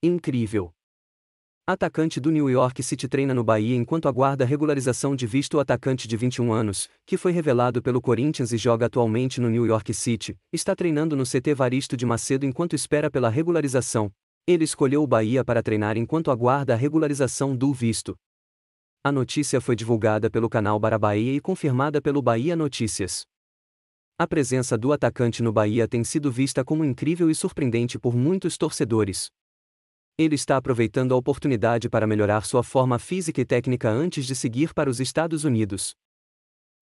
Incrível! Atacante do New York City treina no Bahia enquanto aguarda regularização de visto. O atacante de 21 anos, que foi revelado pelo Corinthians e joga atualmente no New York City, está treinando no CT Varisto de Macedo enquanto espera pela regularização. Ele escolheu o Bahia para treinar enquanto aguarda a regularização do visto. A notícia foi divulgada pelo canal Bahia e confirmada pelo Bahia Notícias. A presença do atacante no Bahia tem sido vista como incrível e surpreendente por muitos torcedores ele está aproveitando a oportunidade para melhorar sua forma física e técnica antes de seguir para os Estados Unidos.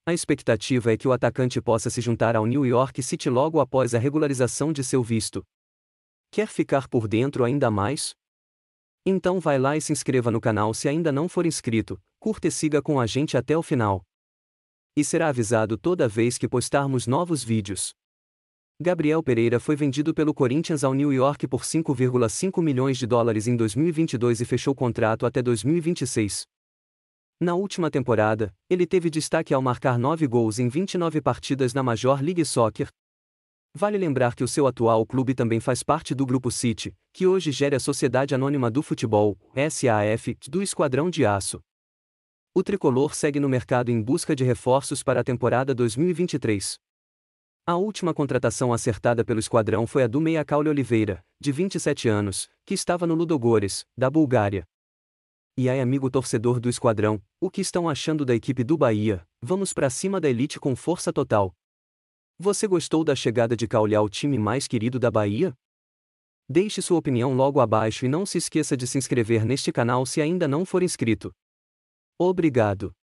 A expectativa é que o atacante possa se juntar ao New York City logo após a regularização de seu visto. Quer ficar por dentro ainda mais? Então vai lá e se inscreva no canal se ainda não for inscrito, curta e siga com a gente até o final. E será avisado toda vez que postarmos novos vídeos. Gabriel Pereira foi vendido pelo Corinthians ao New York por 5,5 milhões de dólares em 2022 e fechou contrato até 2026. Na última temporada, ele teve destaque ao marcar 9 gols em 29 partidas na Major League Soccer. Vale lembrar que o seu atual clube também faz parte do Grupo City, que hoje gere a Sociedade Anônima do Futebol, SAF, do Esquadrão de Aço. O tricolor segue no mercado em busca de reforços para a temporada 2023. A última contratação acertada pelo esquadrão foi a do Meia Caule Oliveira, de 27 anos, que estava no Ludogores, da Bulgária. E aí, amigo torcedor do esquadrão, o que estão achando da equipe do Bahia? Vamos para cima da elite com força total. Você gostou da chegada de Caule ao time mais querido da Bahia? Deixe sua opinião logo abaixo e não se esqueça de se inscrever neste canal se ainda não for inscrito. Obrigado.